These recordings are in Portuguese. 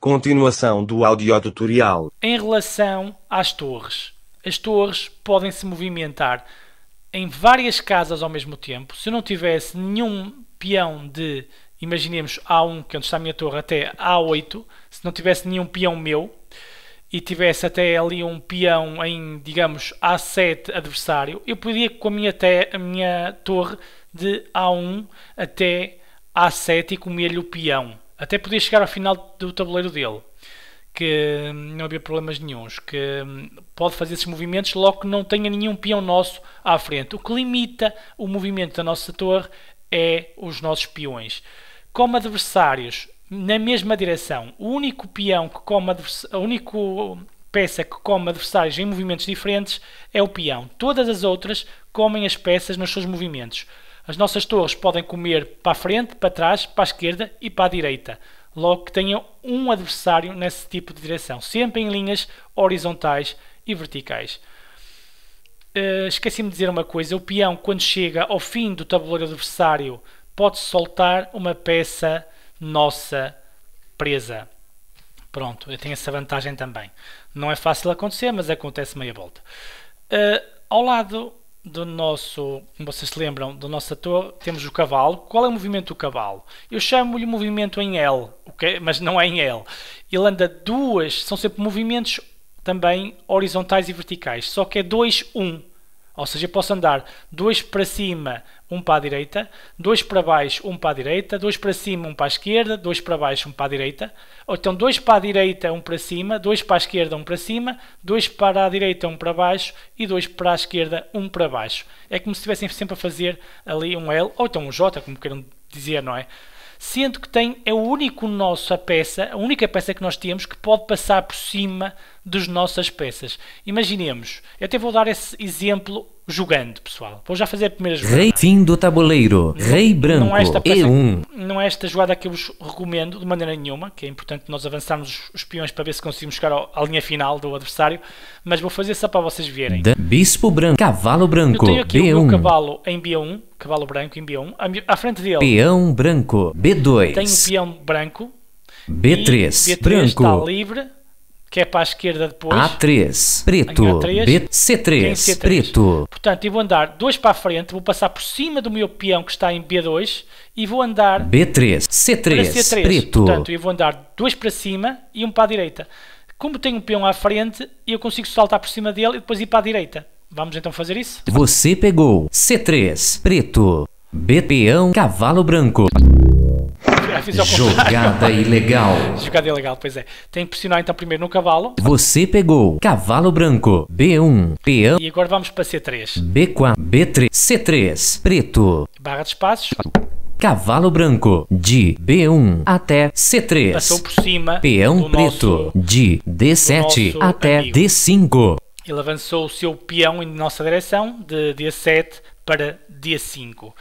Continuação do audio tutorial. Em relação às torres, as torres podem se movimentar em várias casas ao mesmo tempo. Se eu não tivesse nenhum peão de, imaginemos A1, que é onde está a minha torre, até A8, se não tivesse nenhum peão meu, e tivesse até ali um peão em, digamos, A7 adversário, eu podia com a minha, a minha torre de A1 até A7 e comer-lhe o peão até podia chegar ao final do tabuleiro dele, que hum, não havia problemas nenhums, que hum, pode fazer esses movimentos logo que não tenha nenhum peão nosso à frente. O que limita o movimento da nossa torre é os nossos peões. Como adversários, na mesma direção, o único peão que come a única hum, peça que come adversários em movimentos diferentes é o peão. Todas as outras comem as peças nos seus movimentos. As nossas torres podem comer para a frente, para trás, para a esquerda e para a direita, logo que tenham um adversário nesse tipo de direção, sempre em linhas horizontais e verticais. Uh, Esqueci-me de dizer uma coisa: o peão, quando chega ao fim do tabuleiro adversário, pode soltar uma peça nossa presa. Pronto, eu tenho essa vantagem também. Não é fácil acontecer, mas acontece meia volta. Uh, ao lado do nosso, vocês se lembram, do nosso ator, temos o cavalo. Qual é o movimento do cavalo? Eu chamo-lhe movimento em L, okay? mas não é em L. Ele anda duas, são sempre movimentos também horizontais e verticais, só que é 2, 1. Um. Ou seja, eu posso andar 2 para cima, um para a direita, dois para baixo, um para a direita, dois para cima, um para a esquerda, dois para baixo, um para a direita. Ou então dois para a direita, um para cima, dois para a esquerda, um para cima, dois para a direita, um para baixo e dois para a esquerda, um para baixo. É como se estivessem sempre a fazer ali um L ou então um J, como queiram dizer, não é? Sendo que tem é o único nosso a peça, a única peça que nós temos que pode passar por cima das nossas peças. Imaginemos, eu até vou dar esse exemplo jogando, pessoal. Vou já fazer a primeira jogada. Rei fim do tabuleiro, não, rei branco, não é esta peça, E1. Não é esta jogada que eu vos recomendo de maneira nenhuma, que é importante nós avançarmos os peões para ver se conseguimos chegar à linha final do adversário, mas vou fazer só para vocês verem. bispo branco, cavalo branco, Eu tenho aqui B1. o meu cavalo em B1, cavalo branco em B1, à frente dele. Peão branco, B2. Tenho o peão branco. B3, B3 branco. está livre que é para a esquerda depois. A3, preto. B, C3, C3, preto. Portanto, eu vou andar dois para a frente, vou passar por cima do meu peão que está em B2 e vou andar... B3, C3, C3. preto. Portanto, eu vou andar dois para cima e um para a direita. Como tenho um peão à frente, eu consigo saltar por cima dele e depois ir para a direita. Vamos então fazer isso? Você pegou C3, preto, B peão, cavalo branco fiz ao Jogada ilegal. Jogada ilegal, pois é. Tem que pressionar então primeiro no cavalo. Você pegou cavalo branco, B1, peão. E agora vamos para C3. B4, B3, C3, preto. Barra de espaços. Cavalo branco de B1 até C3. Passou por cima. Peão preto nosso, de D7 até amigo. D5. Ele avançou o seu peão em nossa direção de D7 para D5. Uh,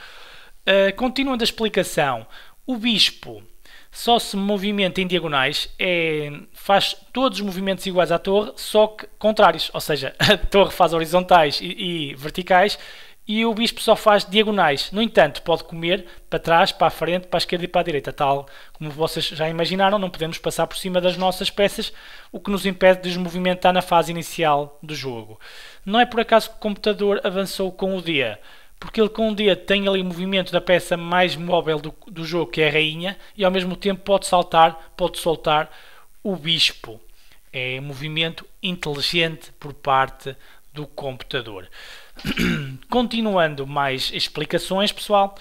ah, continuando a explicação, o bispo só se movimenta em diagonais, é, faz todos os movimentos iguais à torre, só que contrários. Ou seja, a torre faz horizontais e, e verticais e o bispo só faz diagonais. No entanto, pode comer para trás, para a frente, para a esquerda e para a direita, tal como vocês já imaginaram, não podemos passar por cima das nossas peças, o que nos impede de nos movimentar na fase inicial do jogo. Não é por acaso que o computador avançou com o dia porque ele com um dia tem ali o movimento da peça mais móvel do, do jogo, que é a rainha, e ao mesmo tempo pode saltar, pode soltar o bispo. É um movimento inteligente por parte do computador. Continuando mais explicações, pessoal.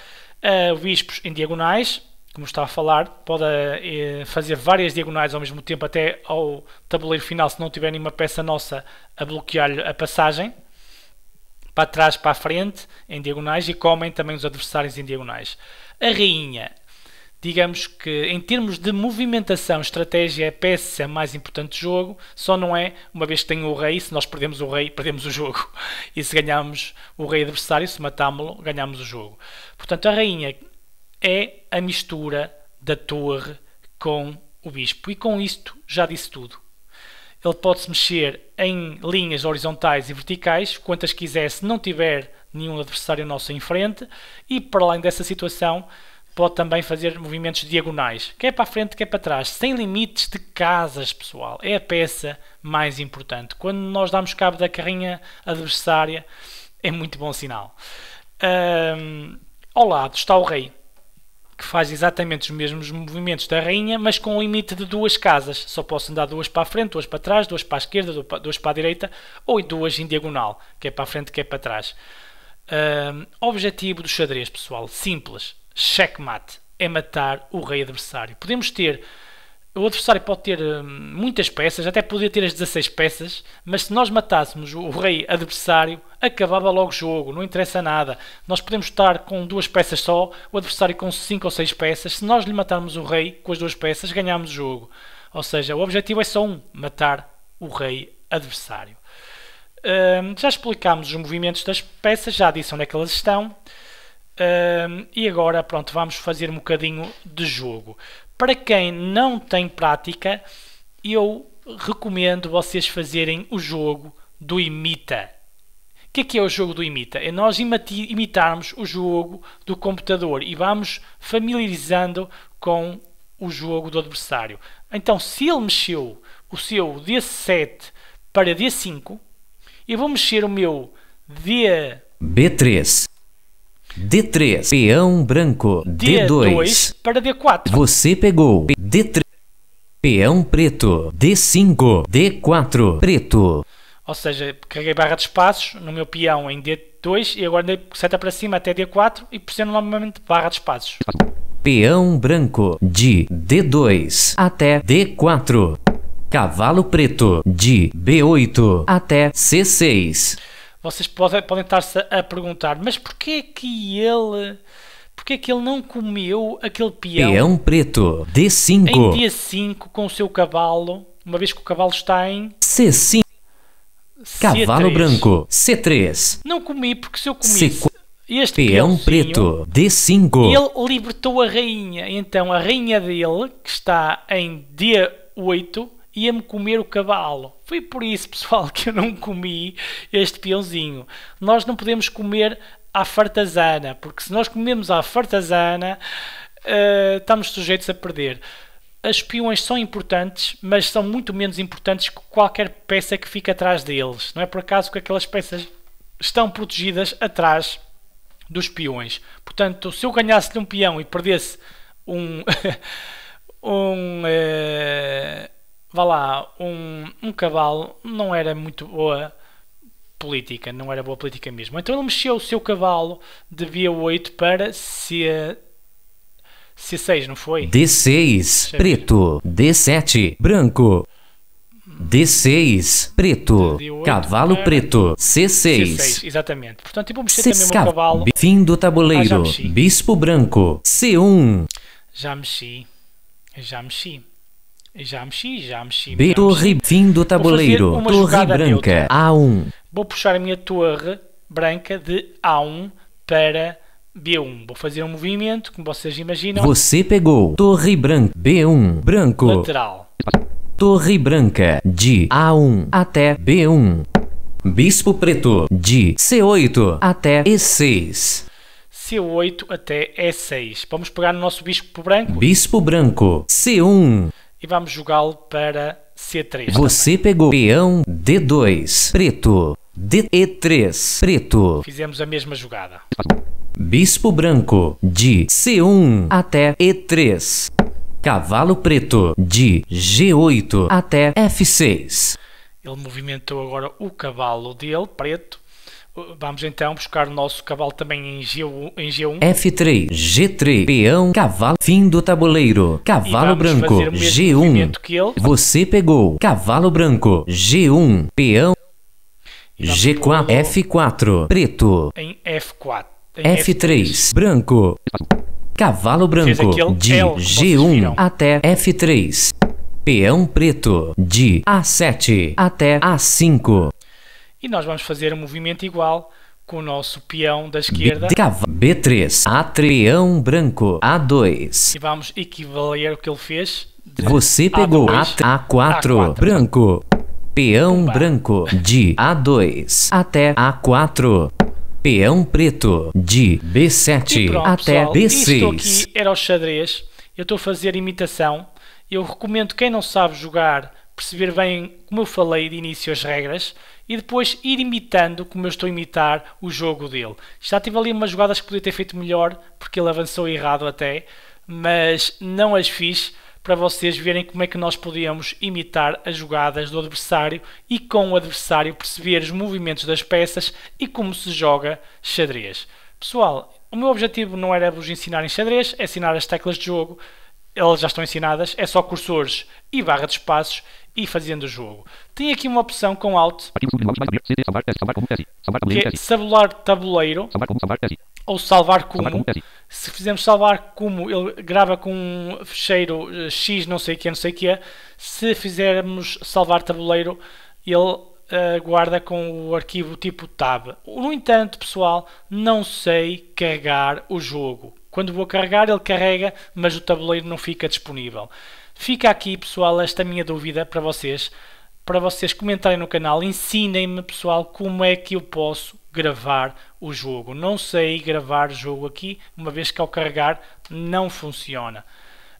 Uh, bispos em diagonais, como está a falar, pode uh, fazer várias diagonais ao mesmo tempo até ao tabuleiro final, se não tiver nenhuma peça nossa a bloquear-lhe a passagem para trás, para a frente, em diagonais e comem também os adversários em diagonais. A rainha, digamos que em termos de movimentação, estratégia, é a peça mais importante do jogo, só não é, uma vez que tem o rei, se nós perdemos o rei, perdemos o jogo. E se ganhamos o rei adversário, se matámos-lo, ganhamos o jogo. Portanto, a rainha é a mistura da torre com o bispo. E com isto já disse tudo ele pode-se mexer em linhas horizontais e verticais, quantas quiser, se não tiver nenhum adversário nosso em frente, e para além dessa situação, pode também fazer movimentos diagonais, quer para a frente, quer para trás, sem limites de casas, pessoal. É a peça mais importante. Quando nós damos cabo da carrinha adversária, é muito bom sinal. Um, ao lado está o rei que faz exatamente os mesmos movimentos da rainha, mas com um limite de duas casas. Só posso andar duas para a frente, duas para trás, duas para a esquerda, duas para a direita, ou duas em diagonal, que é para a frente, que é para trás. Um, objetivo do xadrez, pessoal, simples. Checkmate é matar o rei adversário. Podemos ter o adversário pode ter hum, muitas peças, até podia ter as 16 peças, mas se nós matássemos o rei adversário, acabava logo o jogo, não interessa nada. Nós podemos estar com duas peças só, o adversário com 5 ou 6 peças, se nós lhe matarmos o rei com as duas peças, ganhamos o jogo. Ou seja, o objetivo é só um, matar o rei adversário. Hum, já explicámos os movimentos das peças, já disse onde é que elas estão e agora, pronto, vamos fazer um bocadinho de jogo. Para quem não tem prática, eu recomendo vocês fazerem o jogo do Imita. O que é, que é o jogo do Imita? É nós imitarmos o jogo do computador e vamos familiarizando com o jogo do adversário. Então, se ele mexeu o seu D7 para D5, eu vou mexer o meu D... B3 D3, peão branco. D2, D2 para D4. Você pegou D3, peão preto. D5, D4, preto. Ou seja, carreguei barra de espaços no meu peão em D2 e agora dei seta para cima até D4 e pressiono novamente barra de espaços. Peão branco de D2 até D4. Cavalo preto de B8 até C6 vocês podem, estar-se a perguntar, mas porquê que ele porque que ele não comeu aquele peão? Peão preto, D5. Em dia 5, com o seu cavalo, uma vez que o cavalo está em... C5. Cavalo C3. branco, C3. Não comi, porque se eu comi. C4. Este peão preto, D5. Ele libertou a rainha. Então a rainha dele, que está em D8, ia-me comer o cavalo. Foi por isso, pessoal, que eu não comi este peãozinho. Nós não podemos comer à fartazana, porque se nós comemos à fartazana, uh, estamos sujeitos a perder. As peões são importantes, mas são muito menos importantes que qualquer peça que fica atrás deles. Não é por acaso que aquelas peças estão protegidas atrás dos peões. Portanto, se eu ganhasse-lhe um peão e perdesse um, um, uh, vá lá, um, um cavalo não era muito boa política, não era boa política mesmo. Então ele mexeu o seu cavalo de B8 para C... C6, não foi? D6, preto. D7, branco. D6, preto. cavalo para... preto. C6. C6. Exatamente. Portanto, tipo, mexer C6. também o cavalo. Fim do tabuleiro. Ah, Bispo branco. C1. Já mexi. Já mexi. Já mexi, já mexi. Beto fim do tabuleiro. Torre branca A1. Vou puxar a minha torre branca de A1 para B1. Vou fazer um movimento, como vocês imaginam. Você pegou torre branca B1 branco. Lateral. Torre branca de A1 até B1. Bispo preto de C8 até E6. C8 até E6. Vamos pegar no nosso bispo branco. Bispo branco C1 e vamos jogá-lo para C3. Você pegou peão D2, preto, D E3, preto. Fizemos a mesma jogada. Bispo branco de C1 até E3. Cavalo preto de G8 até F6. Ele movimentou agora o cavalo dele, preto, Vamos então buscar o nosso cavalo também em, G1, em G1. F3, G3, peão, cavalo, fim do tabuleiro, cavalo branco, G1. Ele... Você pegou, cavalo branco, G1, peão, G4, F4, preto. Em F4. Em F3, F3, branco, cavalo branco, de L, G1 até F3. Peão preto, de A7 até A5 e nós vamos fazer um movimento igual com o nosso peão da esquerda. B3, A treão branco, A2. E vamos equivaler o que ele fez. Você pegou A2, A4, A4, branco, peão Opa. branco de A2 até A4. Peão preto de B7 pronto, até pessoal, B6. Isto aqui era o xadrez. Eu estou a fazer imitação. Eu recomendo quem não sabe jogar perceber bem, como eu falei de início, as regras e depois ir imitando como eu estou a imitar o jogo dele. Já tive ali umas jogadas que podia ter feito melhor, porque ele avançou errado até, mas não as fiz para vocês verem como é que nós podíamos imitar as jogadas do adversário e com o adversário perceber os movimentos das peças e como se joga xadrez. Pessoal, o meu objetivo não era vos ensinar em xadrez, é ensinar as teclas de jogo, elas já estão ensinadas, é só cursores e barra de espaços e fazendo o jogo. Tem aqui uma opção com Alt, que é salvar tabuleiro, ou salvar como. Se fizermos salvar como, ele grava com um fecheiro eh, X não sei que, não sei que. É. Se fizermos salvar tabuleiro, ele eh, guarda com o arquivo tipo tab. No entanto, pessoal, não sei carregar o jogo. Quando vou carregar, ele carrega, mas o tabuleiro não fica disponível. Fica aqui, pessoal, esta minha dúvida para vocês, para vocês comentarem no canal. Ensinem-me, pessoal, como é que eu posso gravar o jogo. Não sei gravar jogo aqui, uma vez que ao carregar não funciona.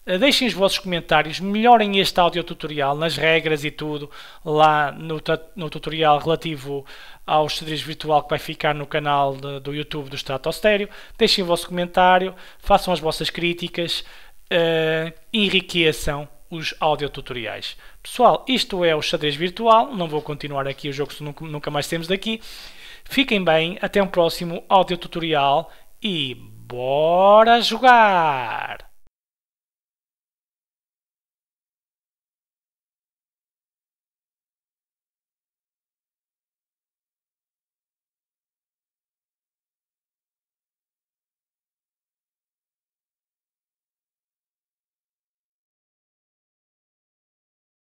Eh, deixem os vossos comentários, melhorem este áudio tutorial nas regras e tudo, lá no, no tutorial relativo ao xadrez virtual que vai ficar no canal de, do YouTube do Stratostério. Deixem o vosso comentário, façam as vossas críticas, uh, enriqueçam os tutoriais. Pessoal, isto é o xadrez virtual, não vou continuar aqui o jogo que nunca mais temos daqui. Fiquem bem, até um próximo tutorial e bora jogar!